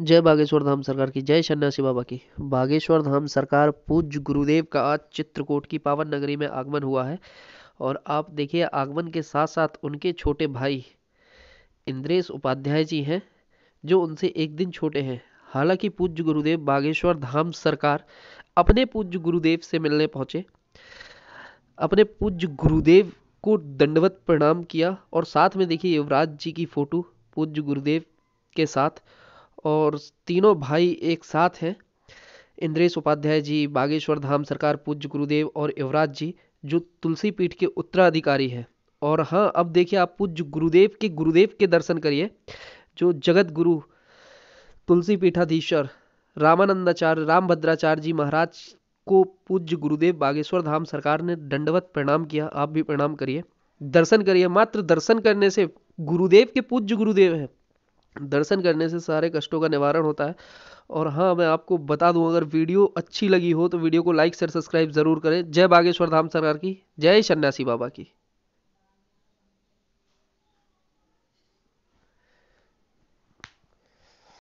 जय बागेश्वर धाम सरकार की जय सन्यासी बाबा की बागेश्वर धाम सरकार पूज्य गुरुदेव का आज चित्रकूट की पावन नगरी में आगमन हुआ है और आप देखिए आगमन के साथ साथ उनके छोटे भाई इंद्रेश उपाध्याय जी हैं जो उनसे एक दिन छोटे हैं हालांकि पूज्य गुरुदेव बागेश्वर धाम सरकार अपने पूज्य गुरुदेव से मिलने पहुंचे अपने पूज्य गुरुदेव को दंडवत प्रणाम किया और साथ में देखिए युवराज जी की फोटो पूज्य गुरुदेव के साथ और तीनों भाई एक साथ हैं इंद्रेश उपाध्याय जी बागेश्वर धाम सरकार पूज्य गुरुदेव और युवराज जी जो तुलसी पीठ के उत्तराधिकारी हैं और हाँ अब देखिए आप पूज्य गुरुदेव के गुरुदेव के दर्शन करिए जो जगत गुरु तुलसी पीठाधीश्वर रामानंदाचार्य रामभद्राचार्य जी महाराज को पूज्य गुरुदेव बागेश्वर धाम सरकार ने दंडवत प्रणाम किया आप भी प्रणाम करिए दर्शन करिए मात्र दर्शन करने से गुरुदेव के पूज्य गुरुदेव हैं दर्शन करने से सारे कष्टों का निवारण होता है और हाँ मैं आपको बता दूं अगर वीडियो अच्छी लगी हो तो वीडियो को लाइक शेयर सब्सक्राइब जरूर करें जय बागेश्वर धाम सरकार की जय सन्यासी बाबा की